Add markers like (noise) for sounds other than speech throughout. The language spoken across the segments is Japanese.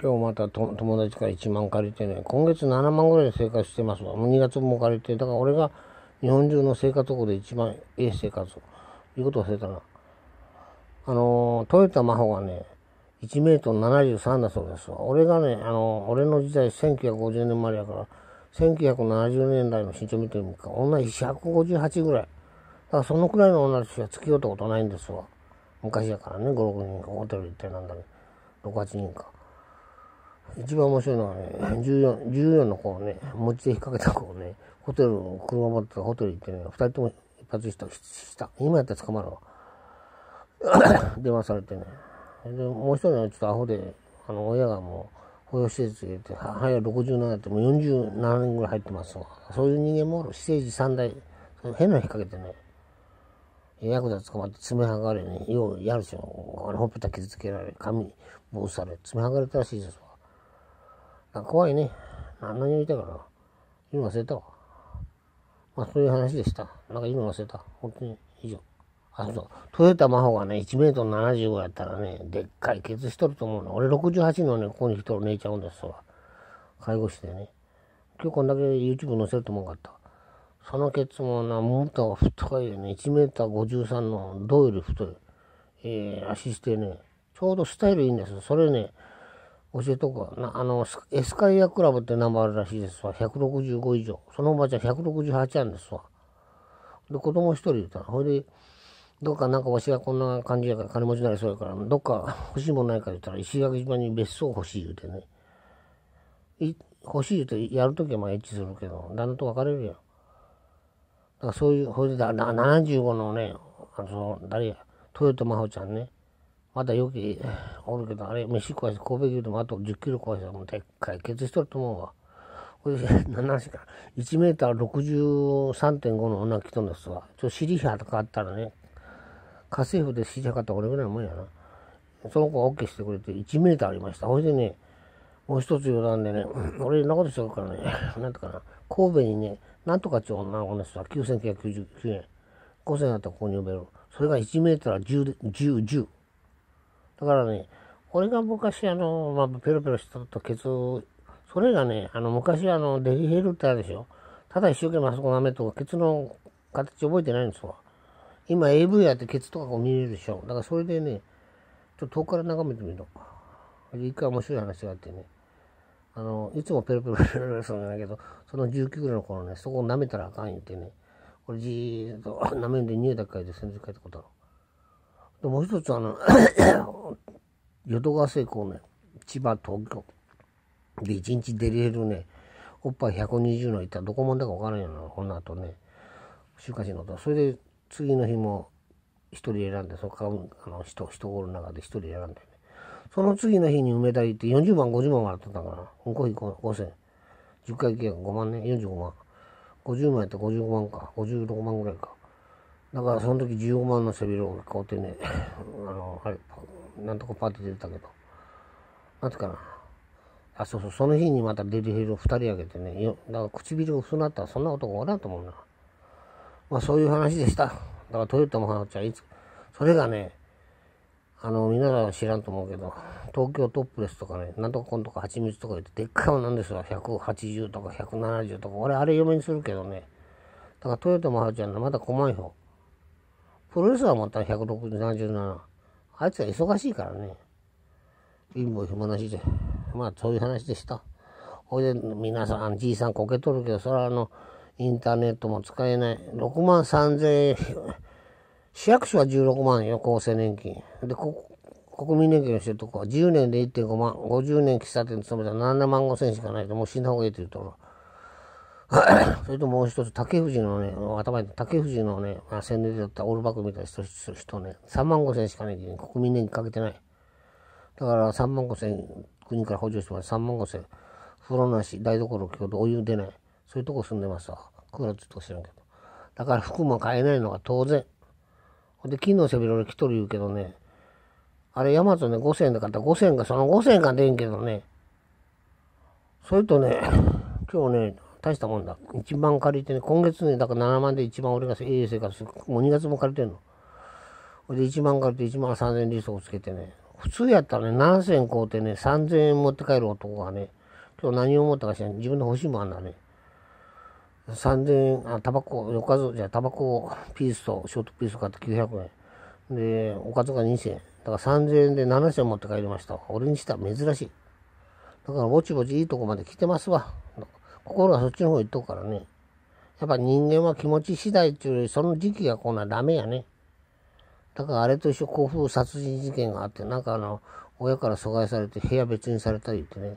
今日また友達から1万借りてね、今月7万ぐらいで生活してますわ。もう2月も借りて、だから俺が日本中の生活保護で一番ええ生活を、いうこと忘れたな。あの、トヨタ真帆がね、1メートル73だそうですわ。俺がね、あの、俺の時代1950年生まれやから、1970年代の身長見てみるか、女158ぐらい。だからそのくらいの女の人は付き合ったことないんですわ。昔やからね、5、6人か、ホテル一体なんだね、6、8人か。一番面白いのはね、14, 14の子をね、持ち手引っ掛けた子をね、ホテル車持ってたホテル行ってね、二人とも一発した、した。今やったら捕まるわ。(coughs) 電話されてね。で、もう一人のちょっとアホで、あの、親がもう、保養施設入れて、早親67やって、もう47年ぐらい入ってますわ。そういう人間もおる。ステージ3代、変な引っ掛けてね、ヤクザ捕まって爪剥がれね、ようやるしよ。あのほっぺた傷つけられ、髪、帽子され、爪剥がれたらしいですわ。怖いね。何を言いたいから。今忘れたわ。まあそういう話でした。なんか今忘れた。本当に以上。あ、そう。トヨタ真帆がね、1メートル75やったらね、でっかいケツしとると思うの。俺68のね、ここに来とる姉ちゃうんですわ。介護士でね。今日こんだけ YouTube 載せると思うかった。そのケツもな、もっと太いよね。1メーター53の銅より太い。えー、足してね、ちょうどスタイルいいんですそれね、教えとくわなあのエスカイアクラブって名前あるらしいですわ165以上そのおばあちゃん168あるんですわで子供一人いたらほいでどっかなんかわしがこんな感じやから金持ちになりそうやからどっか欲しいもんないか言ったら石垣島に別荘欲しい言うてねい欲しい言うてやる時はまあエッチするけど旦那と別れるやんだからそういうほいでだ75のねあの誰や豊田真帆ちゃんねまだよくおるけど、あれ、飯食わして神戸牛でもあと10キロ食わしてもうでっかい決しとると思うわ。これ、(laughs) 何時か、1メーター63.5の女来とんですわ。ちょ、尻とかあったらね、家政婦で尻かったら俺ぐらいのもんやな。その子がケーしてくれて1メーターありました。ほいでね、もう一つ余談でね、俺、なことしとるからね、(laughs) なんとかな、神戸にね、なんとか町の女の人は9999円。5000円だったらここに呼べる。それが1メーター10、10、10。だからね、俺が昔あの、まあ、ペロペロしたとケツ、それがね、あの、昔あの、デリヘルってあるでしょ。ただ一生懸命あそこ舐めと、ケツの形覚えてないんですわ。今 AV やってケツとかこう見れるでしょ。だからそれでね、ちょっと遠くから眺めてみろ。一回面白い話があってね。あの、いつもペロペロペロペロするんだけど、その19ぐらいの頃ね、そこを舐めたらあかん言ってね、これじーっと舐めんで匂いだけ嗅いで先生帰ってことでもう一つあの淀川製鋼ね千葉東京で一日デリヘルねおっぱい120のいったらどこもんだか分からんよなこの後ね週刊誌のとそれで次の日も一人選んでそっかあの人人おる中で一人選んで、ね、その次の日に梅田行って40万50万もらってたからコーヒー5000 10回計約5万ね45万50万やったら55万か56万ぐらいかだからその時15万の背広が買うてね、あの、はい、なんとかパーティー出てたけど、なんつうかな。あ、そうそう、その日にまたデリヘルを2人あげてね、よだから唇薄くなったらそんな男おらんと思うな。まあそういう話でした。だからトヨタもはなちゃん、いつ、それがね、あの、皆さんは知らんと思うけど、東京トップレスとかね、なんとかこんとか蜂蜜とか言って、でっかいもんなんですわ。180とか170とか。俺、あれ嫁にするけどね。だから、トヨタもはるちゃんのまだこまんよ。プロレスラーもったら177。あいつは忙しいからね。貧乏暇なしで。まあ、そういう話でした。ほいで、皆さん、じいさんこけとるけど、それはあの、インターネットも使えない。6万3000円。市役所は16万よ、厚生年金。で、国民年金をしてるとこは10年で1.5万、50年喫茶店勤めたら7万5千しかないと、もう死んだ方がいいって言うと (laughs) それともう一つ、竹藤のね、頭に竹藤のね、宣伝でだったオールバックみたいな人人ね、3万5千しかね、国民年金かけてない。だから3万5千、国から補助してもらって3万5千、風呂なし、台所、京都、お湯出ない。そういうとこ住んでますわ。クーラーずっと知らんけど。だから服も買えないのが当然。ほんで、金の背広に来とる言うけどね、あれ、ヤマトね、5千円で買った5千円が、その5千円が出んけどね、それとね、今日ね、大したもんだ。一番借りてね、今月ね、だから7万で一番俺がいい生活する。もう2月も借りてんの。で、1万借りて1万3000円トをつけてね。普通やったらね、何千買うてね、3000円持って帰る男がね、今日何を思ったかしら自分の欲しいもんあんだね。3000円、あ、タバコ、おかず、じゃあタバコピースとショートピース買って900円。で、おかずが2000円。だから3000円で7000円持って帰りました。俺にしたら珍しい。だからぼちぼちいいとこまで来てますわ。心がそっちの方行っとくからね。やっぱ人間は気持ち次第っていうより、その時期がこんなダメやね。だからあれと一緒、甲府殺人事件があって、なんかあの、親から阻害されて部屋別にされたりってね。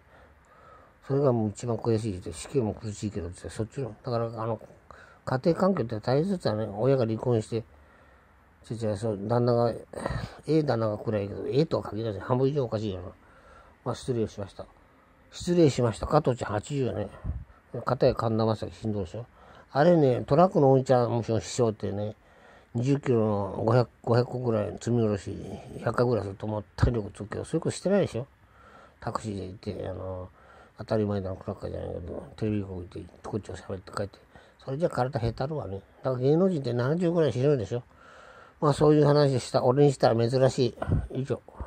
それがもう一番悔しいって、死刑も苦しいけどって、そっちの、だからあの、家庭環境って大切だね。親が離婚して、ちっちゃそう、旦那が、ええ旦那が暗いけど、ええとは限らず、半分以上おかしいよな。まあ、失礼しました。失礼しました。加藤ちゃん80よね。片や神田正輝振動でしょ。あれね、トラックのおんちゃん、もちろん師匠ってね、20キロの500、500個ぐらい積み下ろし、100回ぐらいするともう体力つくけど、そういうことしてないでしょ。タクシーで行って、あの、当たり前だのクラッカーじゃないけど、テレビ局行って、こっちを喋って帰って、それじゃ体へたるわね。だから芸能人って70ぐらいしどいでしょ。まあそういう話でした。俺にしたら珍しい。以上。